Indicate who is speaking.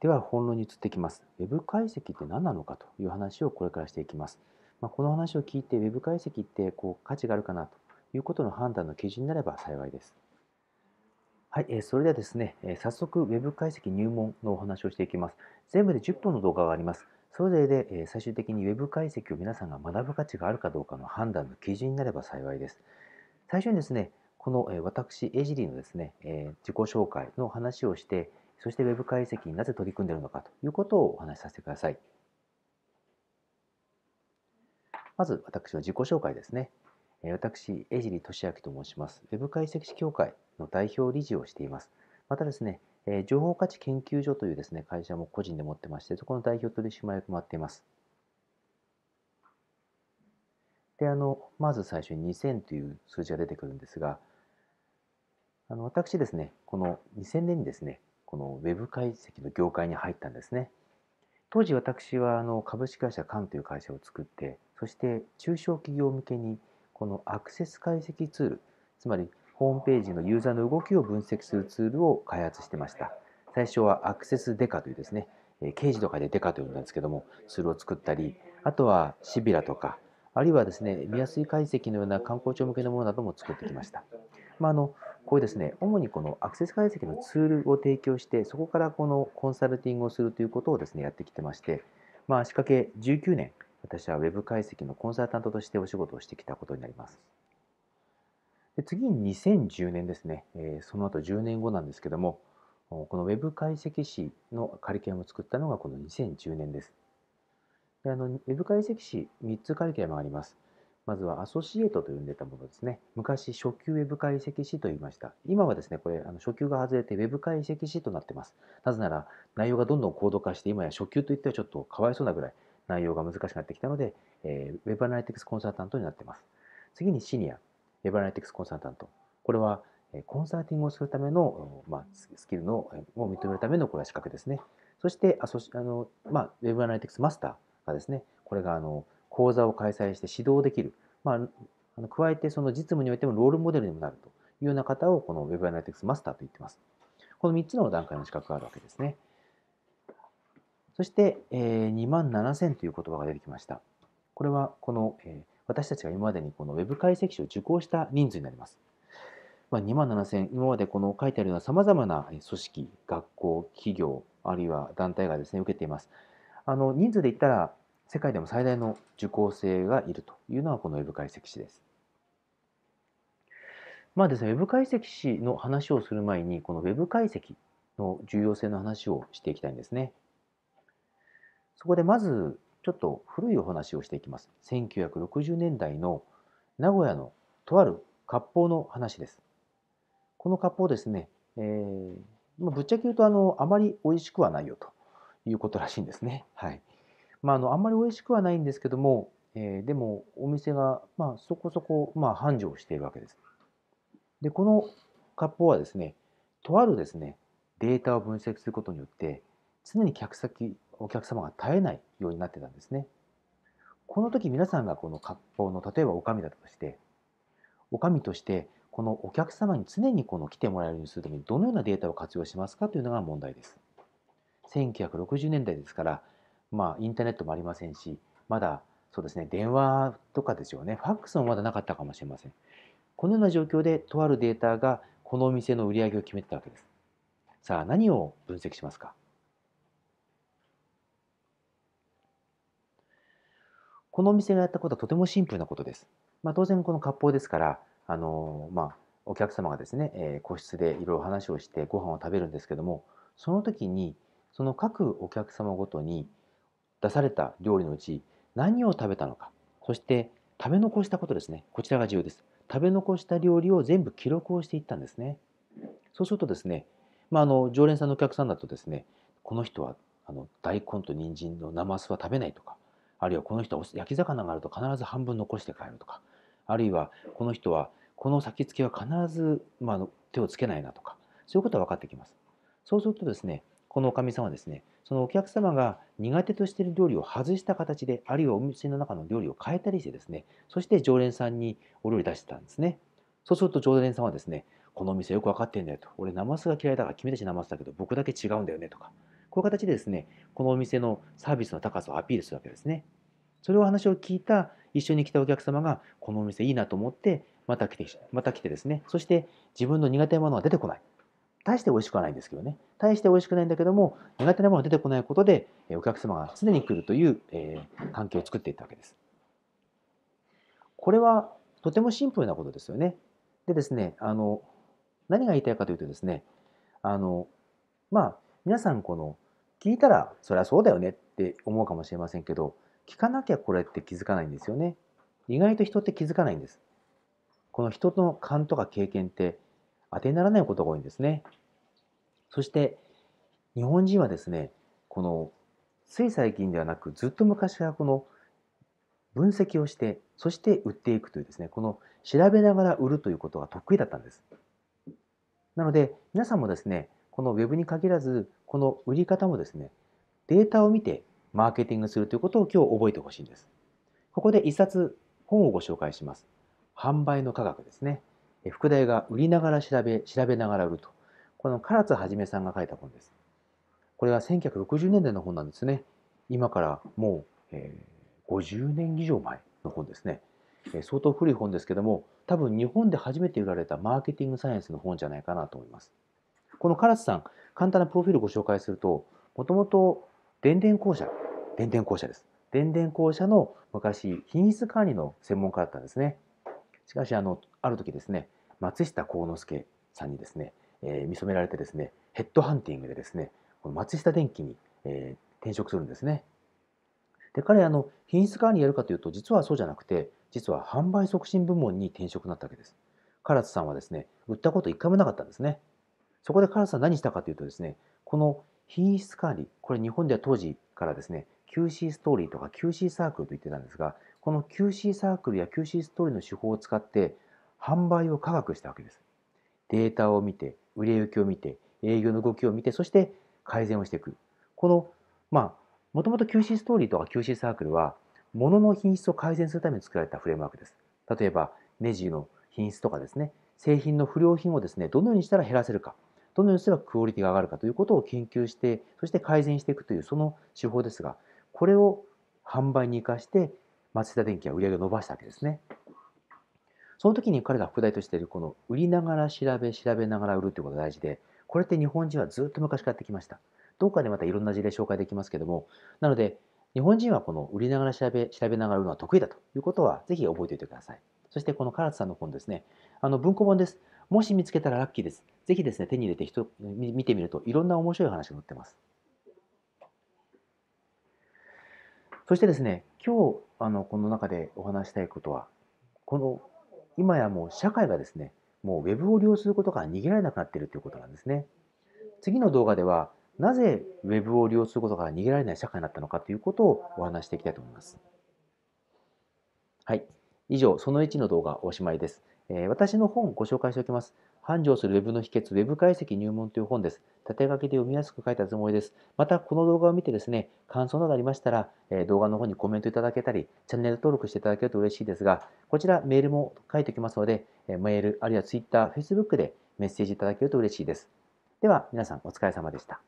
Speaker 1: では本論に移ってきます。Web 解析って何なのかという話をこれからしていきます。まあ、この話を聞いて Web 解析ってこう価値があるかなということの判断の基準になれば幸いです。はい、えそれではですね、え早速 Web 解析入門のお話をしていきます。全部で10本の動画があります。それぞれで、え最終的に Web 解析を皆さんが学ぶ価値があるかどうかの判断の基準になれば幸いです。最初にですね、この私、エジリーのですね、自己紹介の話をして、そして Web 解析になぜ取り組んでいるのかということをお話しさせてください。まず私の自己紹介ですね。私、江尻俊明と申します。Web 解析士協会の代表理事をしています。またですね、情報価値研究所というですね、会社も個人で持ってまして、そこの代表取締役もやっています。で、あの、まず最初に2000という数字が出てくるんですが、あの私ですね、この2000年にですね、このウェブ解析の業界に入ったんですね。当時私はあの株式会社カンという会社を作ってそして中小企業向けにこのアクセス解析ツールつまりホームページのユーザーの動きを分析するツールを開発してました最初はアクセスデカというですね刑事とかでデカというんですけどもツールを作ったりあとはシビラとかあるいはですね見やすい解析のような観光庁向けのものなども作ってきました、まあ、あのこういうですね、主にこのアクセス解析のツールを提供して、そこからこのコンサルティングをするということをですね、やってきてまして、まあ、仕掛け19年、私はウェブ解析のコンサルタントとしてお仕事をしてきたことになります。で次に2010年ですね、えその後10年後なんですけども、このウェブ解析士のカリキュラムを作ったのがこの2010年です。であの Web 解析士3つカリキュラムがあります。まずはアソシエイトと呼んでたものですね。昔、初級ウェブ解析士と言いました。今はですね、これ、あの初級が外れてウェブ解析士となってます。なぜなら、内容がどんどん高度化して、今や初級といってはちょっとかわいそうなぐらい内容が難しくなってきたので、えー、ウェブアナリティクスコンサルタントになってます。次にシニア、ウェブアナリティクスコンサルタント。これは、コンサルティングをするための、まあ、スキルのを認めるためのこれは資格ですね。そして、あのまあ、ウェブアナリティクスマスターがですね、これがあの講座を開催して指導できる、まあ、あの加えてその実務においてもロールモデルにもなるというような方をこの Web アナリティクスマスターと言ってます。この3つの段階の資格があるわけですね。そして、えー、2万7000という言葉が出てきました。これはこの、えー、私たちが今までにこの Web 解析書を受講した人数になります。まあ、2万7000、今までこの書いてあるようなさまざまな組織、学校、企業、あるいは団体がですね、受けています。あの人数で言ったら世界でも最大の受講生がいるというのはこの Web 解析士です。まあですね、Web 解析士の話をする前に、この Web 解析の重要性の話をしていきたいんですね。そこでまず、ちょっと古いお話をしていきます。1960年代の名古屋のとある割烹の話です。この割烹ですね、えー、ぶっちゃけ言うとあの、あまり美味しくはないよということらしいんですね。はい。まあ、あの、あんまり美味しくはないんですけども、えー、でもお店が、まあ、そこそこ、まあ、繁盛しているわけです。で、この割烹はですね、とあるですね、データを分析することによって、常に客先、お客様が絶えないようになってたんですね。この時皆さんがこの割烹の、例えばおかみだとして、おかみとして、このお客様に常にこの来てもらえるようにするためにどのようなデータを活用しますかというのが問題です。1960年代ですからまあ、インターネットもありませんし、まだそうですね、電話とかですよね、ファックスもまだなかったかもしれません。このような状況で、とあるデータがこのお店の売り上げを決めてたわけです。さあ、何を分析しますかこのお店がやったことはとてもシンプルなことです。まあ、当然この割烹ですから、あのまあ、お客様がですね、えー、個室でいろいろ話をしてご飯を食べるんですけどもその時にその各お客様ごとに出された料理のうち何を食べたのかそして食べ残したことですねこちらが重要です食べ残した料理を全部記録をしていったんですねそうするとですね、まああの、常連さんのお客さんだとですねこの人はあの大根と人参のなますは食べないとかあるいはこの人は焼き魚があると必ず半分残して帰るとかあるいはこの人はこの先付けは必ず、まあ、手をつけないなとかそういうことは分かってきますそうするとですねこのおかみさんはですねそのお客様が苦手としている料理を外した形で、あるいはお店の中の料理を変えたりしてですね、そして常連さんにお料理出してたんですね。そうすると常連さんはですね、このお店よく分かってんだよと、俺ナマスが嫌いだから君たちナマスだけど僕だけ違うんだよねとか、こういう形でですね、このお店のサービスの高さをアピールするわけですね。それを話を聞いた一緒に来たお客様が、このお店いいなと思って、また来て、また来てですね、そして自分の苦手なものは出てこない。大して美味しくはないんですけどね。大して美味しくないんだけども、苦手なものが出てこないことで、お客様が常に来るという、えー、環境を作っていったわけです。これはとてもシンプルなことですよね。でですね、あの、何が言いたいかというとですね、あの、まあ、皆さんこの、聞いたら、それはそうだよねって思うかもしれませんけど、聞かなきゃこれって気づかないんですよね。意外と人って気づかないんです。この人の勘とか経験って当てにならないことが多いんですね。そして日本人はですねこのつい最近ではなくずっと昔からこの分析をしてそして売っていくというですねこの調べながら売るということが得意だったんです。なので皆さんもですねこのウェブに限らずこの売り方もですねデータを見てマーケティングするということを今日覚えてほしいんです。ここで一冊本をご紹介します。販売の科学ですね。副題が売りながら調べ、調べながら売ると。この唐津はじめさんが書いた本です。これは1960年代の本なんですね。今からもう、えー、50年以上前の本ですね。えー、相当古い本ですけども、多分日本で初めて売られたマーケティングサイエンスの本じゃないかなと思います。この唐津さん、簡単なプロフィールをご紹介すると、もともと電電公社、電電公社です。電電公社の昔、品質管理の専門家だったんですね。しかしあのある時ですね松下幸之助さんにですね、えー、見初められてですねヘッドハンティングでですねこの松下電器に、えー、転職するんですね。で彼あの品質管理やるかというと実はそうじゃなくて実は販売促進部門に転職になったわけです。唐津さんはですね売ったこと一回もなかったんですね。そこで唐津さん何したかというとですねこの品質管理これ日本では当時からですね QC ストーリーとか QC サークルと言ってたんですがこの QC サークルや QC ストーリーの手法を使って販売を科学したわけです。データを見て、売れ行きを見て、営業の動きを見て、そして改善をしていく。この、まあ、もともと QC ストーリーとか QC サークルは、のの品質を改善するために作られたフレームワークです。例えば、ネジの品質とかですね、製品の不良品をですね、どのようにしたら減らせるか、どのようにすればクオリティが上がるかということを研究して、そして改善していくというその手法ですが、これを販売に生かして松田電機は売り上げを伸ばしたわけですね。その時に彼が副題としているこの売りながら調べ調べながら売るということが大事でこれって日本人はずっと昔からやってきました。どこかでまたいろんな事例紹介できますけどもなので日本人はこの売りながら調べ調べながら売るのは得意だということはぜひ覚えておいてください。そしてこの唐津さんの本ですねあの文庫本です。もし見つけたらラッキーです。ぜひですね手に入れて人見てみるといろんな面白い話が載ってます。そしてですね、今日あのこの中でお話したいことは、この今やもう社会がですね、もう Web を利用することから逃げられなくなっているということなんですね。次の動画では、なぜ Web を利用することから逃げられない社会になったのかということをお話していきたいと思います。はい。以上、その1の動画おしまいです。え私の本をご紹介しておきます。繁盛する Web の秘訣、Web 解析入門という本です。縦書きで読みやすく書いたつもりです。また、この動画を見てですね、感想などありましたら、え動画の方にコメントいただけたり、チャンネル登録していただけると嬉しいですが、こちらメールも書いておきますので、えメール、あるいは Twitter、Facebook でメッセージいただけると嬉しいです。では、皆さんお疲れ様でした。